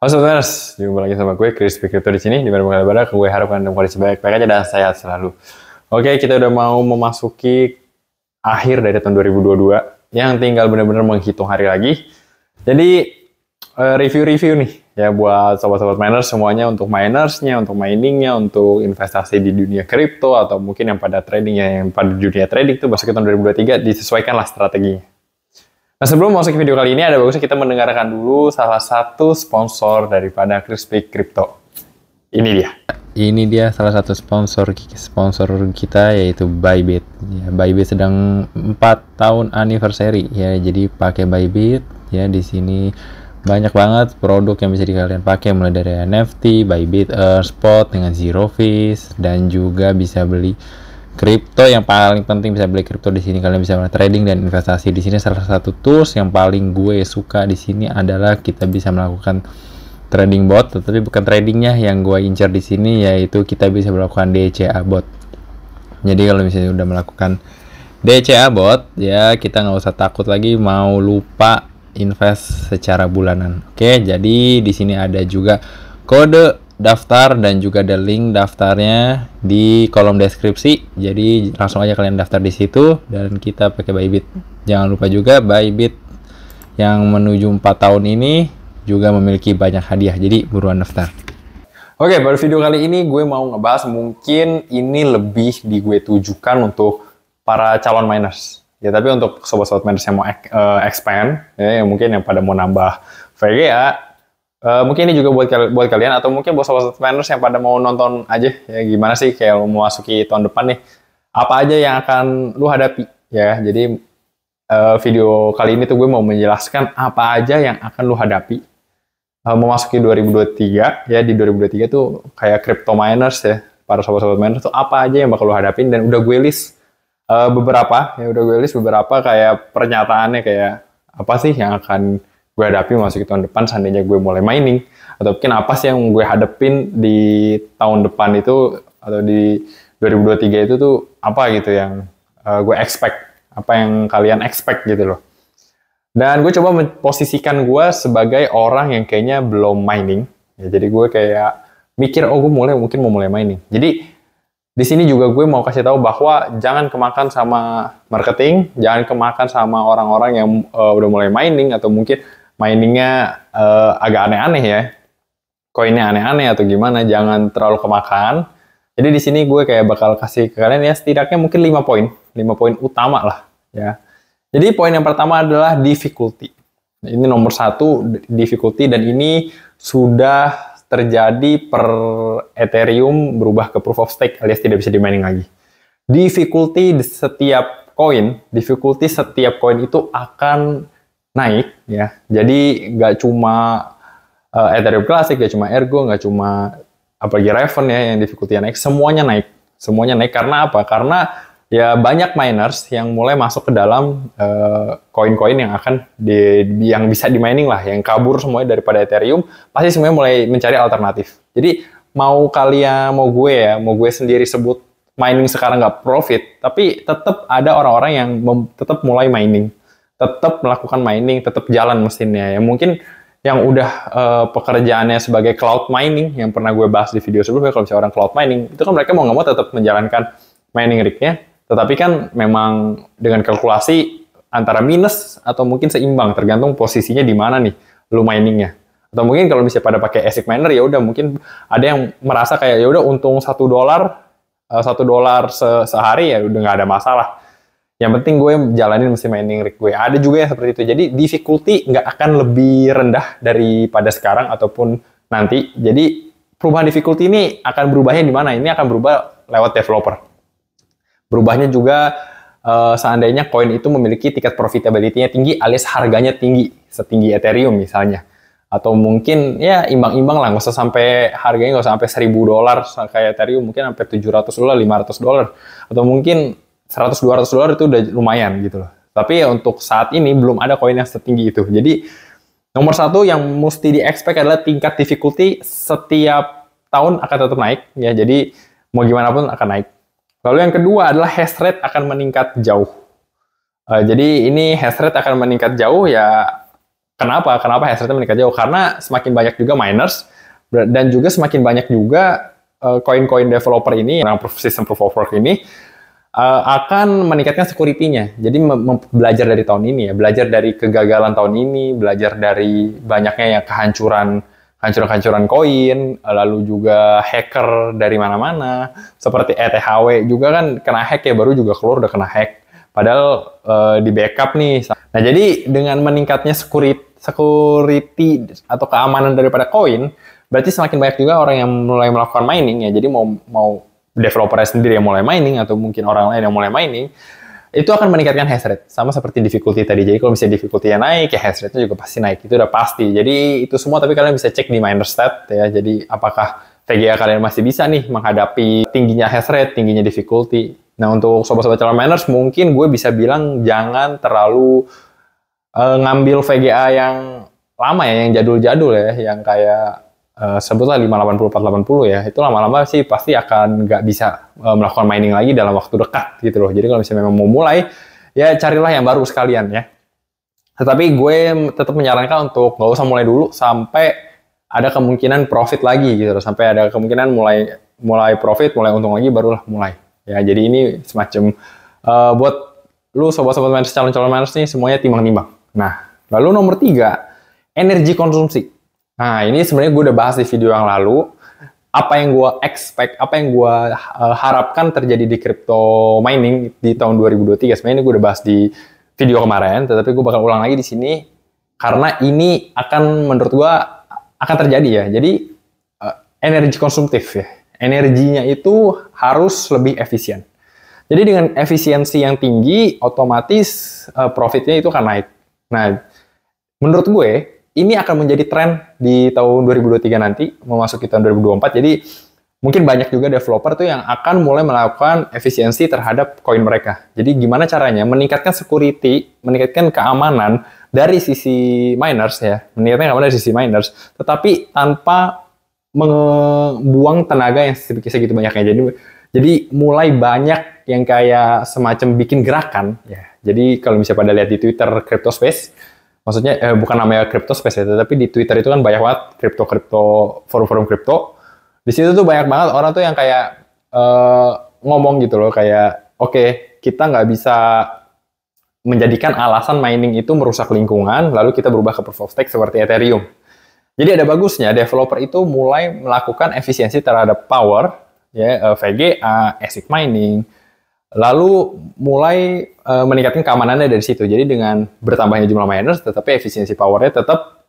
Halo Sobaters, jumpa lagi sama gue Chris Pikirto di sini di mana Lebaran. gue harapkan kalian kondisi baik-baik aja dan sehat selalu. Oke, kita udah mau memasuki akhir dari tahun 2022 yang tinggal benar-benar menghitung hari lagi. Jadi eh, review-review nih ya buat sobat-sobat miners semuanya untuk minersnya, untuk miningnya, untuk investasi di dunia kripto atau mungkin yang pada trading ya, yang pada dunia trading tuh masuk ke tahun 2023 disesuaikanlah strateginya. Nah sebelum masuk ke video kali ini, ada bagusnya kita mendengarkan dulu salah satu sponsor daripada Crispy Crypto. Ini dia. Ini dia salah satu sponsor sponsor kita yaitu Bybit. Ya, Bybit sedang 4 tahun anniversary ya. Jadi pakai Bybit ya di sini banyak banget produk yang bisa kalian pakai mulai dari NFT, Bybit, Earth, Spot dengan zero fees dan juga bisa beli kripto yang paling penting bisa beli kripto di sini kalian bisa melakukan trading dan investasi di sini salah satu tools yang paling gue suka di sini adalah kita bisa melakukan trading bot tetapi bukan tradingnya yang gue incar di sini yaitu kita bisa melakukan DCA bot jadi kalau misalnya udah melakukan DCA bot ya kita nggak usah takut lagi mau lupa invest secara bulanan oke jadi di sini ada juga kode daftar dan juga ada link daftarnya di kolom deskripsi. Jadi langsung aja kalian daftar di situ dan kita pakai Bybit. Jangan lupa juga Bybit yang menuju 4 tahun ini juga memiliki banyak hadiah. Jadi buruan daftar. Oke, pada video kali ini gue mau ngebahas mungkin ini lebih di gue tujukan untuk para calon miners. Ya, tapi untuk sobat-sobat miners yang mau eh, expand, ya, yang mungkin yang pada mau nambah VGA, Uh, mungkin ini juga buat buat kalian atau mungkin buat sobat planners yang pada mau nonton aja ya gimana sih kayak mau memasuki tahun depan nih apa aja yang akan lu hadapi ya jadi uh, video kali ini tuh gue mau menjelaskan apa aja yang akan lu hadapi uh, memasuki 2023 ya di 2023 tuh kayak crypto miners ya para sobat-sobat miners tuh apa aja yang bakal lu hadapin dan udah gue list uh, beberapa ya udah gue list beberapa kayak pernyataannya kayak apa sih yang akan gue hadapi masuk tahun depan seandainya gue mulai mining atau mungkin apa sih yang gue hadepin di tahun depan itu atau di 2023 itu tuh apa gitu yang uh, gue expect apa yang kalian expect gitu loh dan gue coba memposisikan gue sebagai orang yang kayaknya belum mining ya jadi gue kayak mikir oh gue mulai mungkin mau mulai mining jadi di sini juga gue mau kasih tahu bahwa jangan kemakan sama marketing, jangan kemakan sama orang-orang yang uh, udah mulai mining atau mungkin miningnya uh, agak aneh-aneh ya koinnya aneh-aneh atau gimana jangan terlalu kemakan jadi di sini gue kayak bakal kasih ke kalian ya setidaknya mungkin 5 poin 5 poin utama lah ya jadi poin yang pertama adalah difficulty ini nomor satu difficulty dan ini sudah terjadi per Ethereum berubah ke proof of stake alias tidak bisa dimainin lagi difficulty di setiap koin difficulty setiap koin itu akan naik ya. Jadi nggak cuma uh, Ethereum Classic, nggak cuma Ergo, nggak cuma apalagi Raven ya yang difficulty naik, semuanya naik. Semuanya naik karena apa? Karena ya banyak miners yang mulai masuk ke dalam eh, koin-koin uh, yang akan di, yang bisa di mining lah, yang kabur semuanya daripada Ethereum, pasti semuanya mulai mencari alternatif. Jadi mau kalian mau gue ya, mau gue sendiri sebut mining sekarang nggak profit, tapi tetap ada orang-orang yang tetap mulai mining tetap melakukan mining, tetap jalan mesinnya. Ya mungkin yang udah uh, pekerjaannya sebagai cloud mining yang pernah gue bahas di video sebelumnya kalau misalnya orang cloud mining itu kan mereka mau nggak mau tetap menjalankan mining rignya tetapi kan memang dengan kalkulasi antara minus atau mungkin seimbang tergantung posisinya di mana nih lu miningnya atau mungkin kalau misalnya pada pakai ASIC miner ya udah mungkin ada yang merasa kayak ya udah untung satu dolar eh, satu dolar sehari ya udah nggak ada masalah yang penting gue jalanin mesti mining rig gue ada juga yang seperti itu jadi difficulty nggak akan lebih rendah daripada sekarang ataupun nanti jadi perubahan difficulty ini akan berubahnya di mana ini akan berubah lewat developer berubahnya juga uh, seandainya koin itu memiliki tiket profitability-nya tinggi alias harganya tinggi setinggi Ethereum misalnya atau mungkin ya imbang-imbang lah nggak usah sampai harganya nggak usah sampai 1000 dolar kayak Ethereum mungkin sampai 700 dolar 500 dolar atau mungkin 100-200 dolar itu udah lumayan gitu loh. Tapi ya untuk saat ini belum ada koin yang setinggi itu. Jadi nomor satu yang mesti di expect adalah tingkat difficulty setiap tahun akan tetap naik ya. Jadi mau gimana pun akan naik. Lalu yang kedua adalah hash rate akan meningkat jauh. Uh, jadi ini hash rate akan meningkat jauh ya kenapa? Kenapa hash rate meningkat jauh? Karena semakin banyak juga miners dan juga semakin banyak juga eh, koin-koin uh, developer ini yang proof, system proof of work ini uh, akan meningkatkan security-nya. Jadi belajar dari tahun ini ya, belajar dari kegagalan tahun ini, belajar dari banyaknya yang kehancuran hancuran hancuran koin, lalu juga hacker dari mana-mana, seperti ETHW juga kan kena hack ya, baru juga keluar udah kena hack. Padahal e, di backup nih. Nah jadi dengan meningkatnya security, security atau keamanan daripada koin, berarti semakin banyak juga orang yang mulai melakukan mining ya. Jadi mau mau developer sendiri yang mulai mining atau mungkin orang lain yang mulai mining itu akan meningkatkan hash rate sama seperti difficulty tadi jadi kalau misalnya difficulty-nya naik ya hash rate-nya juga pasti naik itu udah pasti jadi itu semua tapi kalian bisa cek di miner stat ya jadi apakah VGA kalian masih bisa nih menghadapi tingginya hash rate tingginya difficulty nah untuk sobat-sobat calon miners mungkin gue bisa bilang jangan terlalu uh, ngambil VGA yang lama ya yang jadul-jadul ya yang kayak uh, sebutlah 580 480 ya itu lama-lama sih pasti akan nggak bisa uh, melakukan mining lagi dalam waktu dekat gitu loh jadi kalau misalnya memang mau mulai ya carilah yang baru sekalian ya tetapi gue tetap menyarankan untuk nggak usah mulai dulu sampai ada kemungkinan profit lagi gitu loh sampai ada kemungkinan mulai mulai profit mulai untung lagi barulah mulai ya jadi ini semacam uh, buat lu sobat-sobat miners calon-calon miners nih semuanya timbang-timbang nah lalu nomor tiga energi konsumsi Nah, ini sebenarnya gue udah bahas di video yang lalu. Apa yang gue expect, apa yang gue eh, harapkan terjadi di crypto mining di tahun 2023. Sebenarnya ini gue udah bahas di video kemarin, tetapi gue bakal ulang lagi di sini karena ini akan menurut gue akan terjadi ya. Jadi eh, energi konsumtif ya. Energinya itu harus lebih efisien. Jadi dengan efisiensi yang tinggi, otomatis eh, profitnya itu akan naik. Nah, menurut gue ini akan menjadi tren di tahun 2023 nanti, memasuki tahun 2024. Jadi mungkin banyak juga developer tuh yang akan mulai melakukan efisiensi terhadap koin mereka. Jadi gimana caranya meningkatkan security, meningkatkan keamanan dari sisi miners ya, meningkatkan keamanan dari sisi miners, tetapi tanpa membuang tenaga yang sedikit segitu banyaknya. Jadi jadi mulai banyak yang kayak semacam bikin gerakan ya. Jadi kalau misalnya pada lihat di Twitter Crypto Space, maksudnya eh, bukan namanya crypto space ya, tapi di Twitter itu kan banyak banget crypto crypto forum forum crypto. Di situ tuh banyak banget orang tuh yang kayak eh, ngomong gitu loh kayak oke okay, kita nggak bisa menjadikan alasan mining itu merusak lingkungan lalu kita berubah ke proof of stake seperti Ethereum. Jadi ada bagusnya developer itu mulai melakukan efisiensi terhadap power ya eh, VGA, eh, ASIC mining, lalu mulai uh, meningkatkan keamanannya dari situ. Jadi dengan bertambahnya jumlah miners, tetapi efisiensi powernya tetap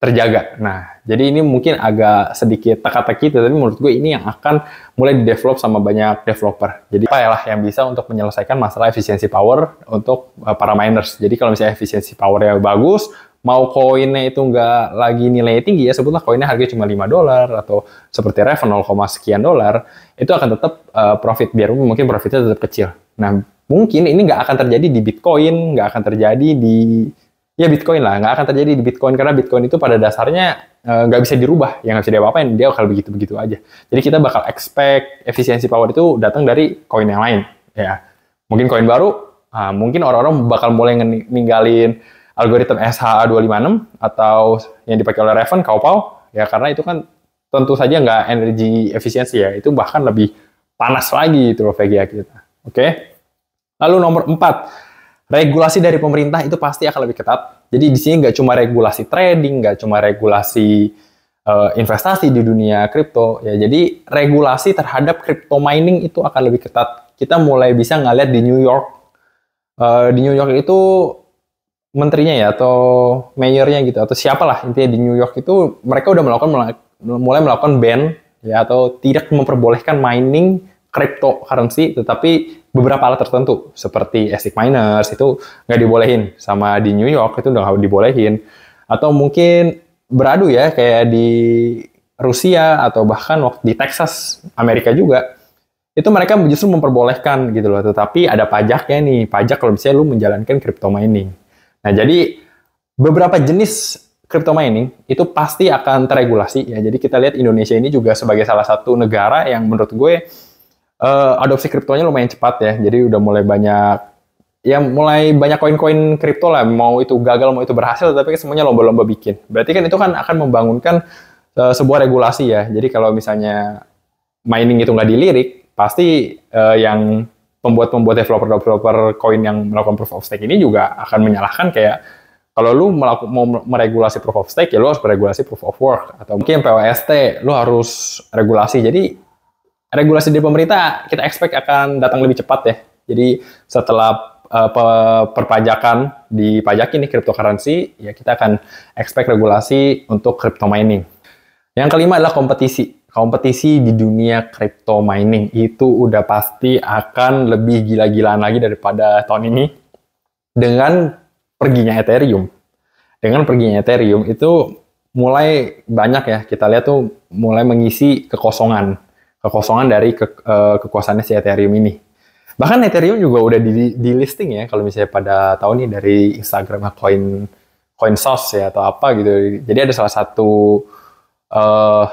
terjaga. Nah, jadi ini mungkin agak sedikit teka-teki, tapi menurut gue ini yang akan mulai di-develop sama banyak developer. Jadi apa ya lah yang bisa untuk menyelesaikan masalah efisiensi power untuk eh, para miners. Jadi kalau misalnya efisiensi powernya bagus, mau koinnya itu nggak lagi nilai tinggi ya, sebutlah koinnya harga cuma 5 dolar atau seperti Rev 0, sekian dolar, itu akan tetap eh, profit, biar mungkin profitnya tetap kecil. Nah, mungkin ini nggak akan terjadi di Bitcoin, nggak akan terjadi di ya Bitcoin lah nggak akan terjadi di Bitcoin karena Bitcoin itu pada dasarnya eh, nggak uh, bisa dirubah yang nggak bisa diapa-apain dia bakal begitu begitu aja jadi kita bakal expect efisiensi power itu datang dari koin yang lain ya mungkin koin baru uh, mungkin orang-orang bakal mulai ninggalin algoritma SHA 256 atau yang dipakai oleh Raven Kaupau ya karena itu kan tentu saja nggak energi efisiensi ya itu bahkan lebih panas lagi itu loh VGA kita oke okay? lalu nomor empat regulasi dari pemerintah itu pasti akan lebih ketat. Jadi di sini nggak cuma regulasi trading, nggak cuma regulasi uh, investasi di dunia kripto. Ya, jadi regulasi terhadap crypto mining itu akan lebih ketat. Kita mulai bisa ngeliat di New York. Uh, di New York itu menterinya ya atau mayornya gitu atau siapalah intinya di New York itu mereka udah melakukan mulai melakukan ban ya atau tidak memperbolehkan mining cryptocurrency tetapi beberapa alat tertentu seperti ASIC miners itu nggak dibolehin sama di New York itu udah dibolehin atau mungkin beradu ya kayak di Rusia atau bahkan waktu di Texas Amerika juga itu mereka justru memperbolehkan gitu loh tetapi ada pajaknya nih pajak kalau misalnya lu menjalankan crypto mining nah jadi beberapa jenis crypto mining itu pasti akan teregulasi ya jadi kita lihat Indonesia ini juga sebagai salah satu negara yang menurut gue uh, adopsi kriptonya lumayan cepat ya. Jadi udah mulai banyak ya mulai banyak koin-koin kripto lah mau itu gagal mau itu berhasil tapi semuanya lomba-lomba bikin berarti kan itu kan akan membangunkan uh, sebuah regulasi ya jadi kalau misalnya mining itu nggak dilirik pasti uh, yang pembuat-pembuat developer-developer koin yang melakukan proof of stake ini juga akan menyalahkan kayak kalau lu melaku, mau meregulasi proof of stake ya lu harus meregulasi proof of work atau mungkin POST lu harus regulasi jadi regulasi dari pemerintah kita expect akan datang lebih cepat ya. Jadi setelah uh, perpajakan dipajakin nih cryptocurrency, ya kita akan expect regulasi untuk crypto mining. Yang kelima adalah kompetisi. Kompetisi di dunia crypto mining itu udah pasti akan lebih gila-gilaan lagi daripada tahun ini dengan perginya Ethereum. Dengan perginya Ethereum itu mulai banyak ya kita lihat tuh mulai mengisi kekosongan kekosongan dari ke, uh, kekuasaannya si Ethereum ini. Bahkan Ethereum juga udah di, di listing ya kalau misalnya pada tahun ini dari Instagram coin coin source ya atau apa gitu. Jadi ada salah satu uh,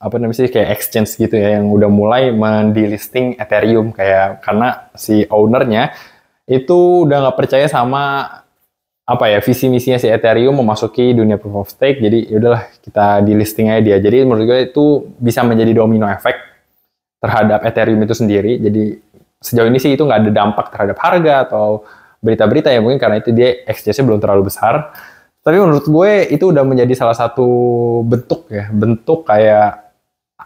apa namanya sih kayak exchange gitu ya yang udah mulai mendelisting Ethereum kayak karena si ownernya itu udah nggak percaya sama apa ya visi misinya si Ethereum memasuki dunia proof of stake jadi yaudahlah kita di aja dia jadi menurut gue itu bisa menjadi domino efek terhadap Ethereum itu sendiri. Jadi sejauh ini sih itu nggak ada dampak terhadap harga atau berita-berita ya mungkin karena itu dia exchange-nya belum terlalu besar. Tapi menurut gue itu udah menjadi salah satu bentuk ya, bentuk kayak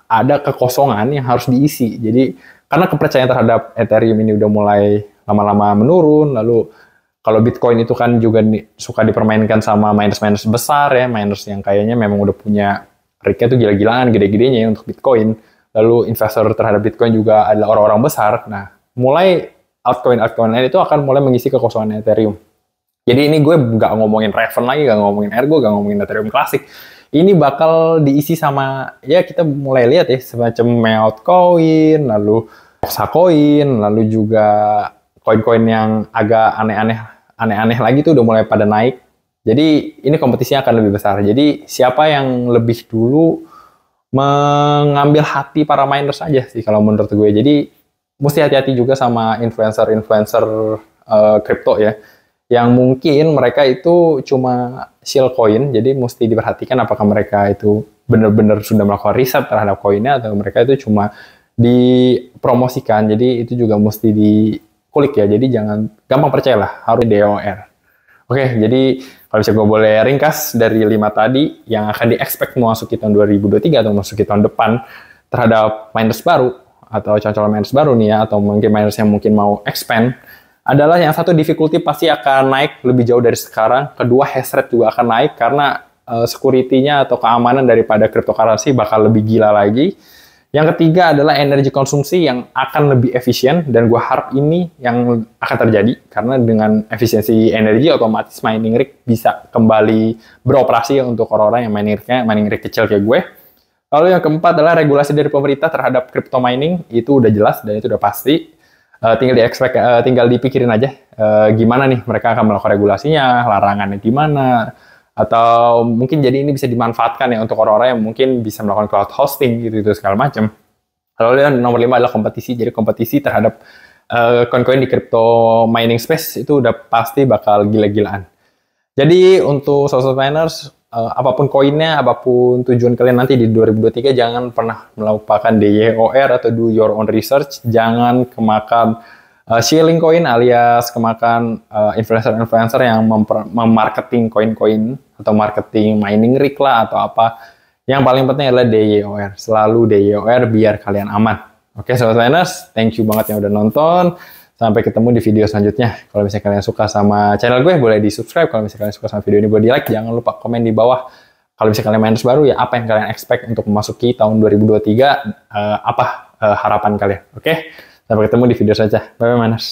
ada kekosongan yang harus diisi. Jadi karena kepercayaan terhadap Ethereum ini udah mulai lama-lama menurun, lalu kalau Bitcoin itu kan juga suka dipermainkan sama miners-miners besar ya, miners yang kayaknya memang udah punya rate tuh gila-gilaan, gede-gedenya ya untuk Bitcoin lalu investor terhadap Bitcoin juga adalah orang-orang besar. Nah, mulai altcoin-altcoin lain itu akan mulai mengisi kekosongan Ethereum. Jadi ini gue nggak ngomongin Raven lagi, nggak ngomongin Ergo, nggak ngomongin Ethereum klasik. Ini bakal diisi sama ya kita mulai lihat ya semacam Coin, lalu Coin, lalu juga koin-koin yang agak aneh-aneh aneh-aneh lagi tuh udah mulai pada naik. Jadi ini kompetisinya akan lebih besar. Jadi siapa yang lebih dulu mengambil hati para miners aja sih kalau menurut gue. Jadi mesti hati-hati juga sama influencer-influencer uh, crypto ya. Yang mungkin mereka itu cuma shill coin, jadi mesti diperhatikan apakah mereka itu benar-benar sudah melakukan riset terhadap koinnya atau mereka itu cuma dipromosikan. Jadi itu juga mesti dikulik ya. Jadi jangan gampang percayalah, harus DOR. Oke, jadi kalau bisa gue boleh ringkas dari lima tadi yang akan diekspek memasuki tahun 2023 atau memasuki tahun depan terhadap miners baru atau calon-calon miners baru nih ya, atau mungkin miners yang mungkin mau expand, adalah yang satu difficulty pasti akan naik lebih jauh dari sekarang. Kedua, hash rate juga akan naik karena uh, security-nya atau keamanan daripada cryptocurrency bakal lebih gila lagi yang ketiga adalah energi konsumsi yang akan lebih efisien dan gue harap ini yang akan terjadi karena dengan efisiensi energi otomatis mining rig bisa kembali beroperasi untuk orang-orang yang mining rignya mining rig kecil kayak gue. Lalu yang keempat adalah regulasi dari pemerintah terhadap crypto mining itu udah jelas dan itu udah pasti. Uh, tinggal di expect, uh, tinggal dipikirin aja uh, gimana nih mereka akan melakukan regulasinya, larangannya gimana, atau mungkin jadi ini bisa dimanfaatkan ya untuk orang-orang yang mungkin bisa melakukan cloud hosting gitu itu segala macam. Lalu yang nomor lima adalah kompetisi. Jadi kompetisi terhadap uh, eh, koin uh, di crypto mining space itu udah pasti bakal gila-gilaan. Jadi untuk social miners uh, apapun koinnya, apapun tujuan kalian nanti di 2023 jangan pernah melupakan DYOR atau do your own research, jangan kemakan uh, shilling coin alias kemakan eh, influencer-influencer uh, yang memarketing koin-koin atau marketing mining rig lah atau apa. Yang paling penting adalah DYOR, selalu DYOR biar kalian aman. Oke, okay, sobat miners, thank you banget yang udah nonton. Sampai ketemu di video selanjutnya. Kalau misalnya kalian suka sama channel gue, boleh di subscribe. Kalau misalnya kalian suka sama video ini, boleh di like. Jangan lupa komen di bawah. Kalau misalnya kalian miners baru, ya apa yang kalian expect untuk memasuki tahun 2023, uh, eh, apa uh, harapan kalian. Oke? Okay? Sampai ketemu di video saja. Bye-bye Manas.